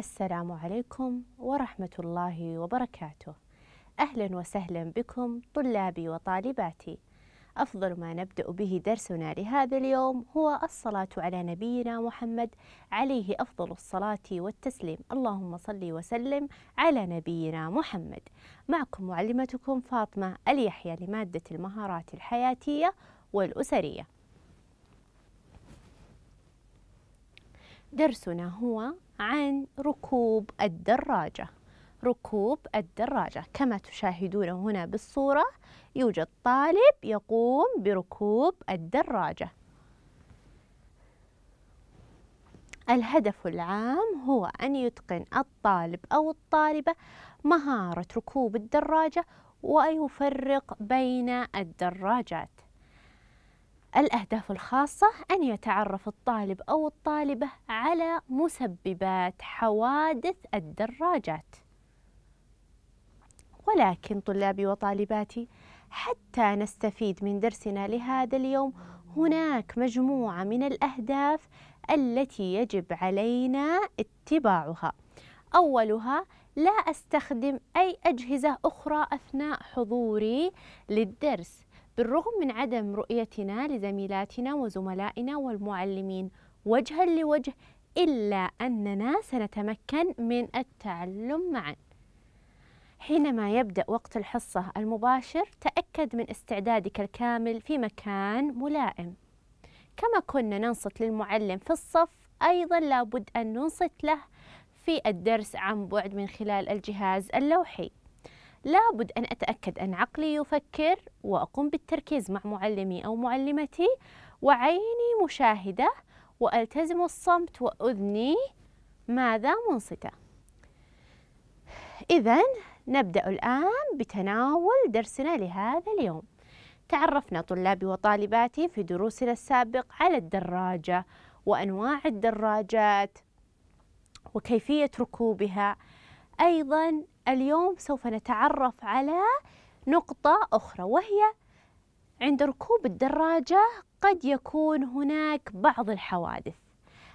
السلام عليكم ورحمة الله وبركاته أهلا وسهلا بكم طلابي وطالباتي أفضل ما نبدأ به درسنا لهذا اليوم هو الصلاة على نبينا محمد عليه أفضل الصلاة والتسليم اللهم صل وسلم على نبينا محمد معكم معلمتكم فاطمة اليحيى لمادة المهارات الحياتية والأسرية درسنا هو عن ركوب الدراجة ركوب الدراجة كما تشاهدون هنا بالصورة يوجد طالب يقوم بركوب الدراجة الهدف العام هو أن يتقن الطالب أو الطالبة مهارة ركوب الدراجة ويفرق بين الدراجات الأهداف الخاصة أن يتعرف الطالب أو الطالبة على مسببات حوادث الدراجات ولكن طلابي وطالباتي حتى نستفيد من درسنا لهذا اليوم هناك مجموعة من الأهداف التي يجب علينا اتباعها أولها لا أستخدم أي أجهزة أخرى أثناء حضوري للدرس بالرغم من عدم رؤيتنا لزميلاتنا وزملائنا والمعلمين وجها لوجه إلا أننا سنتمكن من التعلم معا حينما يبدأ وقت الحصة المباشر تأكد من استعدادك الكامل في مكان ملائم كما كنا ننصت للمعلم في الصف أيضا لابد أن ننصت له في الدرس عن بعد من خلال الجهاز اللوحي لابد أن أتأكد أن عقلي يفكر وأقوم بالتركيز مع معلمي أو معلمتي وعيني مشاهدة وألتزم الصمت وأذني ماذا منصتة إذا نبدأ الآن بتناول درسنا لهذا اليوم تعرفنا طلابي وطالباتي في دروسنا السابق على الدراجة وأنواع الدراجات وكيفية ركوبها أيضا اليوم سوف نتعرف على نقطة أخرى وهي عند ركوب الدراجة قد يكون هناك بعض الحوادث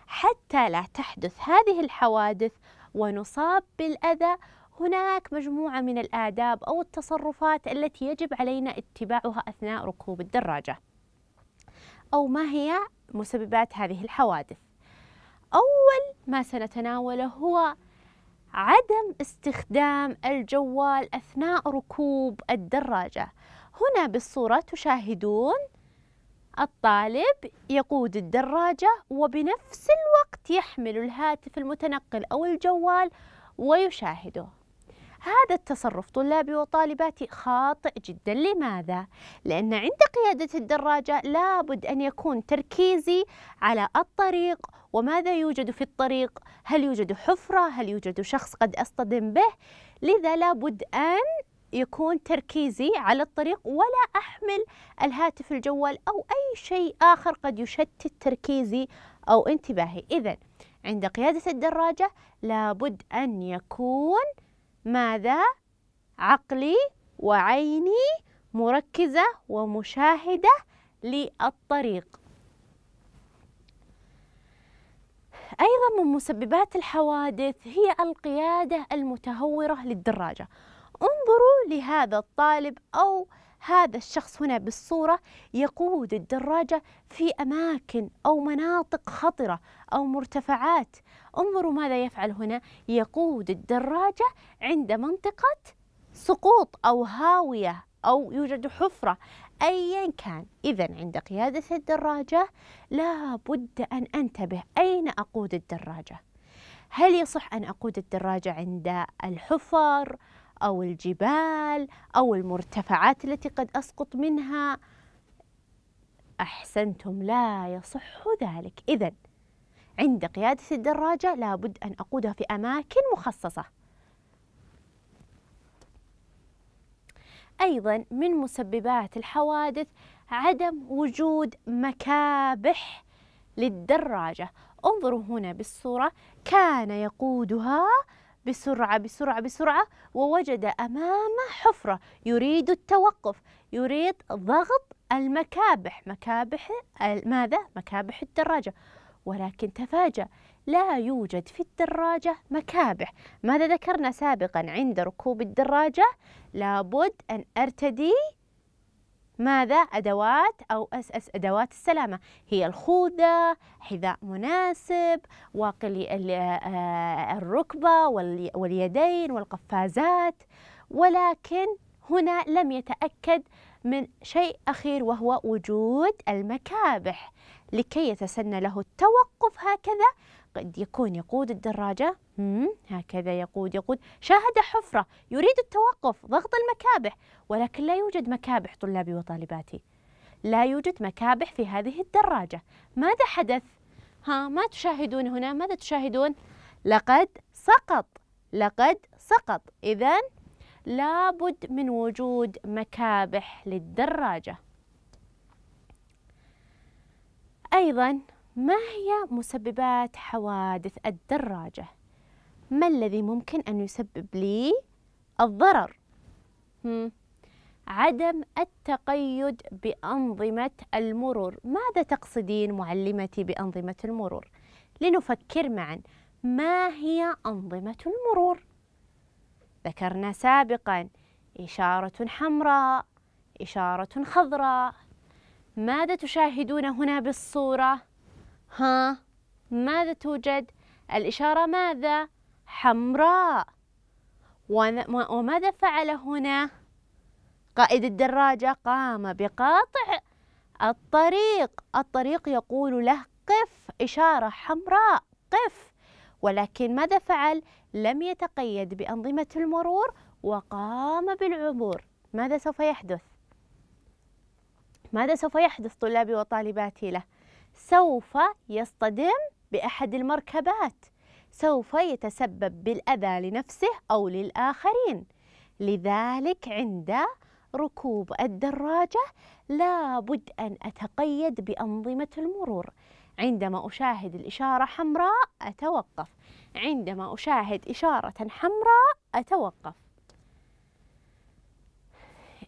حتى لا تحدث هذه الحوادث ونصاب بالأذى هناك مجموعة من الآداب أو التصرفات التي يجب علينا اتباعها أثناء ركوب الدراجة أو ما هي مسببات هذه الحوادث أول ما سنتناوله هو عدم استخدام الجوال أثناء ركوب الدراجة هنا بالصورة تشاهدون الطالب يقود الدراجة وبنفس الوقت يحمل الهاتف المتنقل أو الجوال ويشاهده هذا التصرف طلابي وطالباتي خاطئ جدا لماذا؟ لأن عند قيادة الدراجة لابد أن يكون تركيزي على الطريق وماذا يوجد في الطريق هل يوجد حفرة هل يوجد شخص قد أصطدم به لذا لابد أن يكون تركيزي على الطريق ولا أحمل الهاتف الجوال أو أي شيء آخر قد يشتت تركيزي أو انتباهي إذا عند قيادة الدراجة لابد أن يكون ماذا عقلي وعيني مركزة ومشاهدة للطريق أيضا من مسببات الحوادث هي القيادة المتهورة للدراجة انظروا لهذا الطالب أو هذا الشخص هنا بالصورة يقود الدراجة في أماكن أو مناطق خطرة أو مرتفعات انظروا ماذا يفعل هنا يقود الدراجة عند منطقة سقوط أو هاوية أو يوجد حفرة أيا كان إذا عند قيادة الدراجة لا بد أن أنتبه أين أقود الدراجة هل يصح أن أقود الدراجة عند الحفر أو الجبال أو المرتفعات التي قد أسقط منها أحسنتم لا يصح ذلك إذا عند قيادة الدراجة لابد أن أقودها في أماكن مخصصة أيضا من مسببات الحوادث عدم وجود مكابح للدراجة انظروا هنا بالصورة كان يقودها بسرعة بسرعة بسرعة ووجد أمامه حفرة يريد التوقف يريد ضغط المكابح مكابح ماذا؟ مكابح الدراجة ولكن تفاجأ لا يوجد في الدراجة مكابح ماذا ذكرنا سابقا عند ركوب الدراجة لابد أن أرتدي ماذا أدوات أو أس أس أدوات السلامة هي الخوذة حذاء مناسب واقي آه، الركبة واليدين والقفازات ولكن هنا لم يتأكد من شيء أخير وهو وجود المكابح لكي يتسنى له التوقف هكذا قد يكون يقود الدراجة هكذا يقود يقود شاهد حفرة يريد التوقف ضغط المكابح ولكن لا يوجد مكابح طلابي وطالباتي لا يوجد مكابح في هذه الدراجة ماذا حدث؟ ها ما تشاهدون هنا ماذا تشاهدون؟ لقد سقط لقد سقط إذا لابد من وجود مكابح للدراجة أيضا ما هي مسببات حوادث الدراجة؟ ما الذي ممكن أن يسبب لي الضرر عدم التقيد بأنظمة المرور ماذا تقصدين معلمتي بأنظمة المرور؟ لنفكر معا ما هي أنظمة المرور؟ ذكرنا سابقا إشارة حمراء إشارة خضراء ماذا تشاهدون هنا بالصورة؟ ها؟ ماذا توجد؟ الإشارة ماذا؟ حمراء وماذا فعل هنا قائد الدراجة قام بقاطع الطريق الطريق يقول له قف إشارة حمراء قف ولكن ماذا فعل لم يتقيد بأنظمة المرور وقام بالعبور ماذا سوف يحدث ماذا سوف يحدث طلابي وطالباتي له سوف يصطدم بأحد المركبات سوف يتسبب بالأذى لنفسه أو للآخرين لذلك عند ركوب الدراجة لابد أن أتقيد بأنظمة المرور عندما أشاهد الإشارة حمراء أتوقف عندما أشاهد إشارة حمراء أتوقف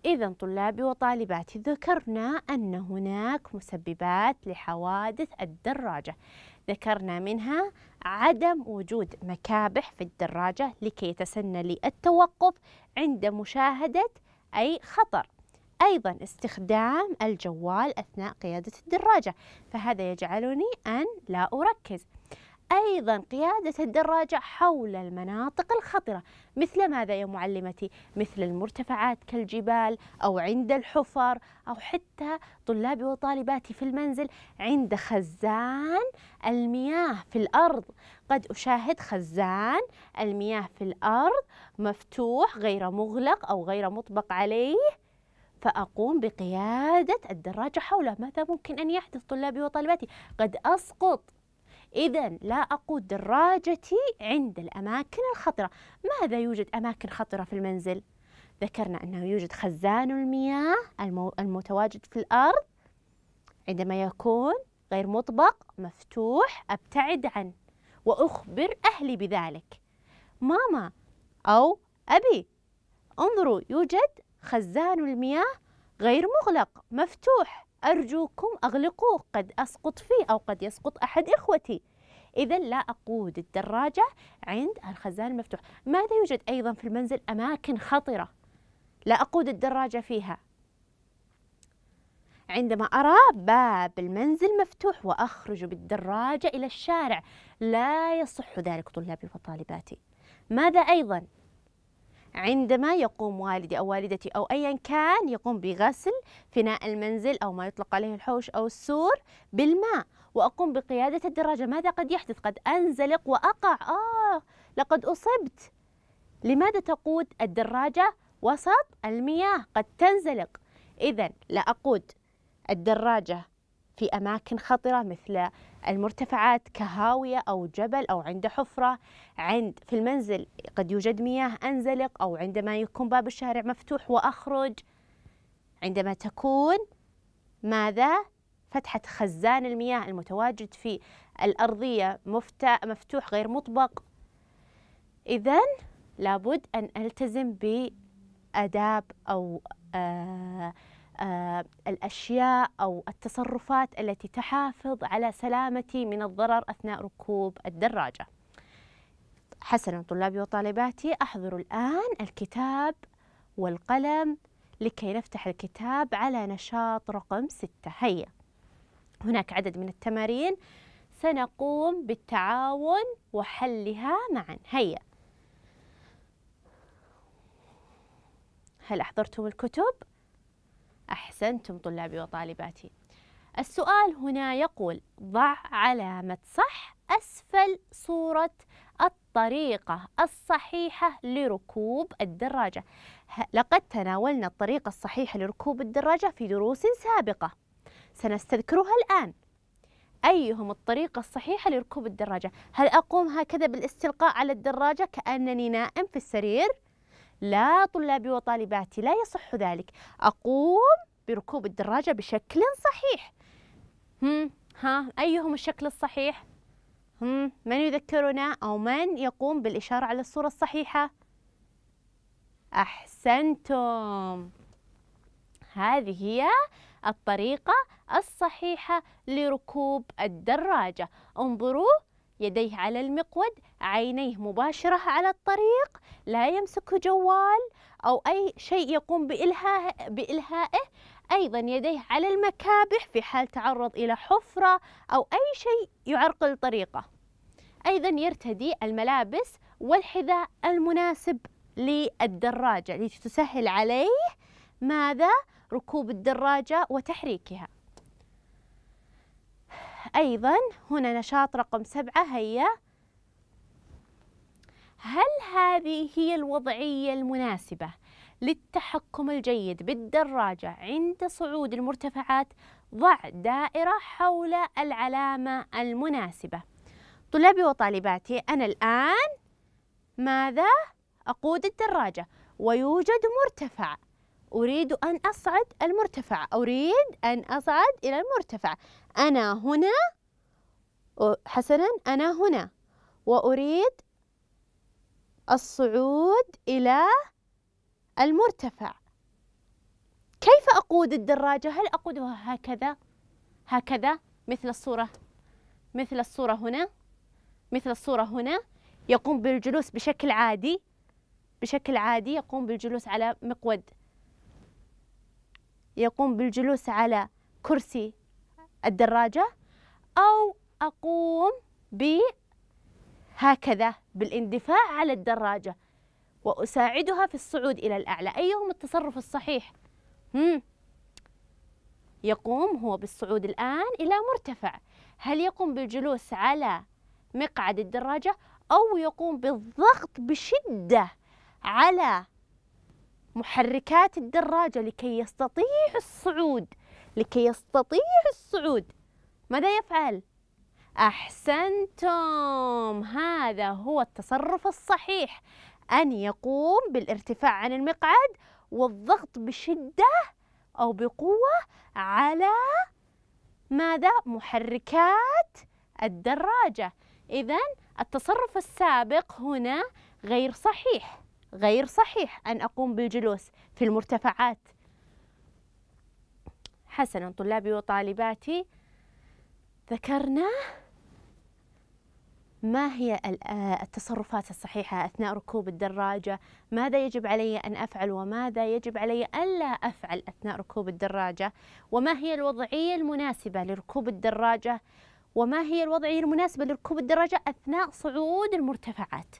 إذا طلابي وطالباتي ذكرنا أن هناك مسببات لحوادث الدراجة ذكرنا منها عدم وجود مكابح في الدراجة لكي يتسنى لي التوقف عند مشاهدة أي خطر أيضا استخدام الجوال أثناء قيادة الدراجة فهذا يجعلني أن لا أركز أيضا قيادة الدراجة حول المناطق الخطرة مثل ماذا يا معلمتي؟ مثل المرتفعات كالجبال أو عند الحفر أو حتى طلابي وطالباتي في المنزل عند خزان المياه في الأرض قد أشاهد خزان المياه في الأرض مفتوح غير مغلق أو غير مطبق عليه فأقوم بقيادة الدراجة حوله ماذا ممكن أن يحدث طلابي وطالباتي؟ قد أسقط إذا لا أقود دراجتي عند الأماكن الخطرة ماذا يوجد أماكن خطرة في المنزل؟ ذكرنا أنه يوجد خزان المياه المتواجد في الأرض عندما يكون غير مطبق مفتوح أبتعد عنه وأخبر أهلي بذلك ماما أو أبي انظروا يوجد خزان المياه غير مغلق مفتوح أرجوكم أغلقوه قد أسقط فيه أو قد يسقط أحد إخوتي إذا لا أقود الدراجة عند الخزان المفتوح ماذا يوجد أيضا في المنزل أماكن خطرة لا أقود الدراجة فيها عندما أرى باب المنزل مفتوح وأخرج بالدراجة إلى الشارع لا يصح ذلك طلابي وطالباتي ماذا أيضا عندما يقوم والدي أو والدتي أو أيا كان يقوم بغسل فناء المنزل أو ما يطلق عليه الحوش أو السور بالماء وأقوم بقيادة الدراجة ماذا قد يحدث قد أنزلق وأقع آه لقد أصبت لماذا تقود الدراجة وسط المياه قد تنزلق إذا لا أقود الدراجة في أماكن خطرة مثل المرتفعات كهاوية أو جبل أو عند حفرة عند في المنزل قد يوجد مياه أنزلق أو عندما يكون باب الشارع مفتوح وأخرج عندما تكون ماذا؟ فتحة خزان المياه المتواجد في الأرضية مفتوح غير مطبق إذا لابد أن ألتزم بأداب أو آه آه، الأشياء أو التصرفات التي تحافظ على سلامتي من الضرر أثناء ركوب الدراجة حسنا طلابي وطالباتي أحضروا الآن الكتاب والقلم لكي نفتح الكتاب على نشاط رقم ستة هيا هناك عدد من التمارين سنقوم بالتعاون وحلها معا هيا هل أحضرتم الكتب؟ أحسنتم طلابي وطالباتي السؤال هنا يقول ضع علامة صح أسفل صورة الطريقة الصحيحة لركوب الدراجة لقد تناولنا الطريقة الصحيحة لركوب الدراجة في دروس سابقة سنستذكرها الآن أيهم الطريقة الصحيحة لركوب الدراجة هل أقوم هكذا بالاستلقاء على الدراجة كأنني نائم في السرير؟ لا طلابي وطالباتي لا يصح ذلك أقوم بركوب الدراجة بشكل صحيح هم ها أيهم الشكل الصحيح؟ هم من يذكرنا أو من يقوم بالإشارة على الصورة الصحيحة؟ أحسنتم هذه هي الطريقة الصحيحة لركوب الدراجة انظروا يديه على المقود عينيه مباشرة على الطريق لا يمسك جوال أو أي شيء يقوم بإلها بإلهائه أيضا يديه على المكابح في حال تعرض إلى حفرة أو أي شيء يعرقل طريقه أيضا يرتدي الملابس والحذاء المناسب للدراجة لتسهل عليه ماذا؟ ركوب الدراجة وتحريكها أيضا هنا نشاط رقم سبعة هيا هل هذه هي الوضعية المناسبة للتحكم الجيد بالدراجة عند صعود المرتفعات ضع دائرة حول العلامة المناسبة طلابي وطالباتي أنا الآن ماذا أقود الدراجة ويوجد مرتفع أريد أن أصعد المرتفع أريد أن أصعد إلى المرتفع أنا هنا حسنا أنا هنا وأريد الصعود إلى المرتفع كيف أقود الدراجة؟ هل أقودها هكذا؟ هكذا مثل الصورة مثل الصورة هنا مثل الصورة هنا يقوم بالجلوس بشكل عادي بشكل عادي يقوم بالجلوس على مقود يقوم بالجلوس على كرسي الدراجة أو أقوم بهكذا بالاندفاع على الدراجة وأساعدها في الصعود إلى الأعلى أيهما التصرف الصحيح؟ هم. يقوم هو بالصعود الآن إلى مرتفع هل يقوم بالجلوس على مقعد الدراجة أو يقوم بالضغط بشدة على محركات الدراجة لكي يستطيع الصعود لكي يستطيع الصعود ماذا يفعل؟ أحسنتم هذا هو التصرف الصحيح أن يقوم بالارتفاع عن المقعد والضغط بشدة أو بقوة على ماذا؟ محركات الدراجة إذا التصرف السابق هنا غير صحيح غير صحيح أن أقوم بالجلوس في المرتفعات حسنا طلابي وطالباتي ذكرنا ما هي آه، التصرفات الصحيحة أثناء ركوب الدراجة ماذا يجب علي أن أفعل وماذا يجب علي ألا أفعل أثناء ركوب الدراجة وما هي الوضعية المناسبة لركوب الدراجة وما هي الوضعية المناسبة لركوب الدراجة أثناء صعود المرتفعات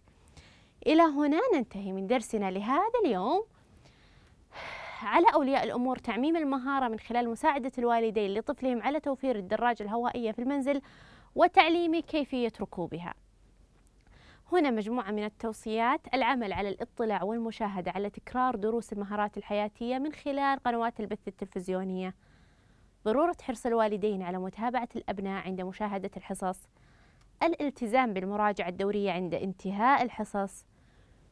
إلى هنا ننتهي من درسنا لهذا اليوم على أولياء الأمور تعميم المهارة من خلال مساعدة الوالدين لطفلهم على توفير الدراجة الهوائية في المنزل وتعليم كيفية ركوبها هنا مجموعة من التوصيات العمل على الاطلاع والمشاهدة على تكرار دروس المهارات الحياتية من خلال قنوات البث التلفزيونية ضرورة حرص الوالدين على متابعة الأبناء عند مشاهدة الحصص الالتزام بالمراجعة الدورية عند انتهاء الحصص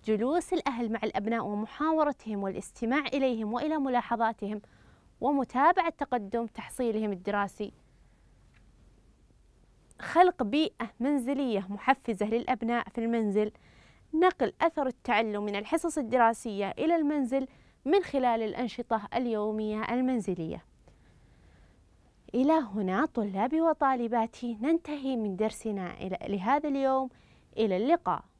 جلوس الأهل مع الأبناء ومحاورتهم والاستماع إليهم وإلى ملاحظاتهم ومتابعة تقدم تحصيلهم الدراسي خلق بيئة منزلية محفزة للأبناء في المنزل نقل أثر التعلم من الحصص الدراسية إلى المنزل من خلال الأنشطة اليومية المنزلية إلى هنا طلابي وطالباتي ننتهي من درسنا لهذا اليوم إلى اللقاء